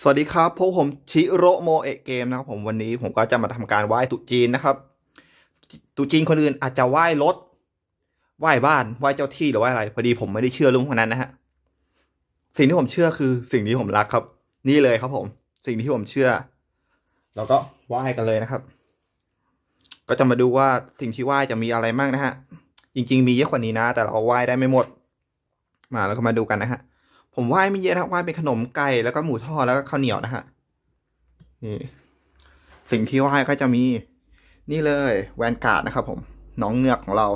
สวัสดีครับพวกผมชิโรโมเอะเกมนะครับผมวันนี้ผมก็จะมาทำการไหว้ตุจีนนะครับ ตุจีนคนอื่นอาจจะไหว้รถ ไหว้บ้าน ไหว้เจ้าที่หรือไหว้อะไร พอดีผมไม่ได้เชื่อเรื่องพวกนั้นนะฮะ สิ่งที่ผมเชื่อคือสิ่งที่ผมรักครับ นี่เลยครับผม สิ่งที่ผมเชื่อแล้วก็ไหว้กันเลยนะครับ ก็จะมาดูว่าสิ่งที่ไหว้จะมีอะไรบ้างนะฮะ จริงๆมีเยอะกว่านี้นะ แต่เราไหว้ได้ไม่หมด มาแล้วก็มาดูกันนะฮะผมไหว้ไม่เยอะนะไหว้เป็นขนมไก่แล้วก็หมูทอด แล้วก็ข้าวเหนียวนะฮะนี่สิ่งที่ไหว้ก็จะมี นี่เลย แวนการ์ดนะครับผม น้องเงือกของเรา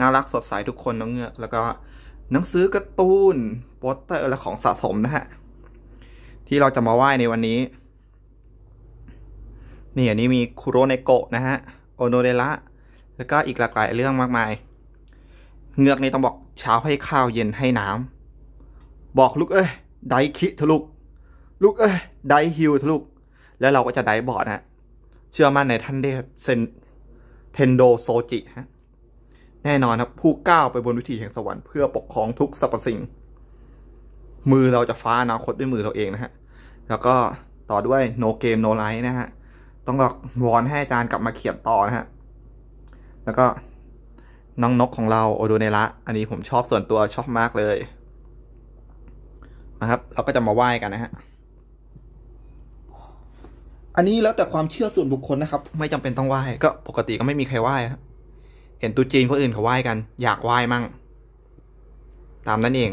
น่ารักสดใสทุกคนน้องเงือกแล้วก็ หนังสือการ์ตูน โปสเตอร์และของสะสมนะฮะ ที่เราจะมาไหว้ในวันนี้ นี่อันนี้มีคุโรเนโกะนะฮะโอโนเดระแล้วก็อีกหลากหลายเรื่องมากมาย เงือกนี่ต้องบอกเช้าให้ข้าวเย็นให้น้ำบอกลูกเอ้ยไดคิทะลุกลูกเอ้ยไดฮิวทะลุก แล้วเราก็จะไดบอดนะเชื่อมั่นในท่านเดฟเซนเทนโดโซจิฮะแน่นอนครับผู้ก้าวไปบนวิถีแห่งสวรรค์เพื่อปกครองทุกสรรพสิ่ง มือเราจะฟ้าอนาคตด้วยมือเราเองนะฮะแล้วก็ต่อด้วย no game no life นะฮะต้องรอกวอนให้อาจารย์กลับมาเขียนต่อนะฮะแล้วก็ น้องนกของเราโอโดเนละอันนี้ผมชอบส่วนตัวชอบมากเลยนะครับ เราก็จะมาไหว้กันนะฮะ อันนี้แล้วแต่ความเชื่อส่วนบุคคลนะครับ ไม่จำเป็นต้องไหว้ ก็ปกติก็ไม่มีใครไหว้ เห็นตุ๊จีนคนอื่นเขาไหว้กันอยากไหว้มั่ง ตามนั้นเอง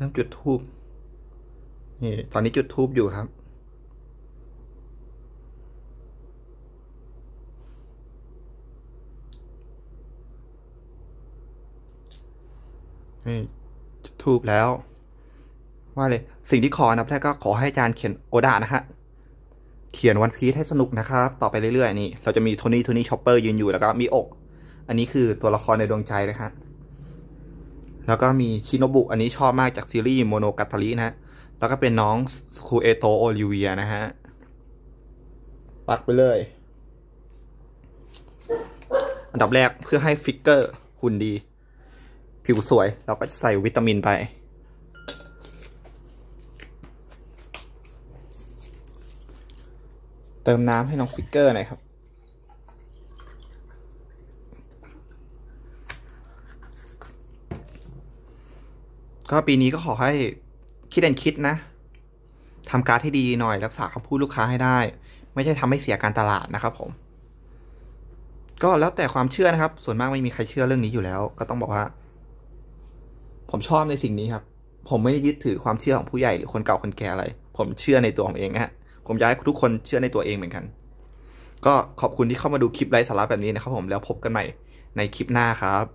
ริ่มจุดทูบนี่ตอนนี้จุดทูบอยู่ครับ นี่จุดทูบแล้ว ว่าเลย สิ่งที่ขอนะแย์ก็ขอให้อาจารย์เขียนโอดานะฮะ เขียนวันพีทให้สนุกนะครับ ต่อไปเรื่อยๆ นี่ เราจะมีโทนี่ โทนี่ชอปเปอร์ยืนอยู่แล้วก็มีอก อันนี้คือตัวละครในดวงใจเลยับแล้วก็มีชินบุอันนี้ชอบมากจากซีรีส์โมโนกาตารินะฮะ แล้วก็เป็นน้องคูเอโตโอลิเวียนะฮะ ปักไปเลย อันดับแรกเพื่อให้ฟิกเกอร์หุ่นดี ผิวสวยเราก็จะใส่วิตามินไป เติมน้ำให้น้องฟิกเกอร์หน่อยครับก็ปีนี้ก็ขอให้คิดแอนคิดนะทำการที่ดีหน่อยรักษาคำพูดลูกค้าให้ได้ ไม่ใช่ทำให้เสียการตลาดนะครับ ผม ก็แล้วแต่ความเชื่อนะครับ ส่วนมากไม่มีใครเชื่อเรื่องนี้อยู่แล้ว ก็ต้องบอกว่า ผมชอบในสิ่งนี้ครับ ผมไม่ได้ยึดถือความเชื่อของผู้ใหญ่หรือคนเก่าคนแก่อะไร ผมเชื่อในตัวผมเองนะฮะผมอยากให้ทุกคนเชื่อในตัวเองเหมือนกัน ก็ขอบคุณที่เข้ามาดูคลิปไร้สาระแบบนี้นะครับ ผมแล้วพบกันใหม่ในคลิปหน้าครับ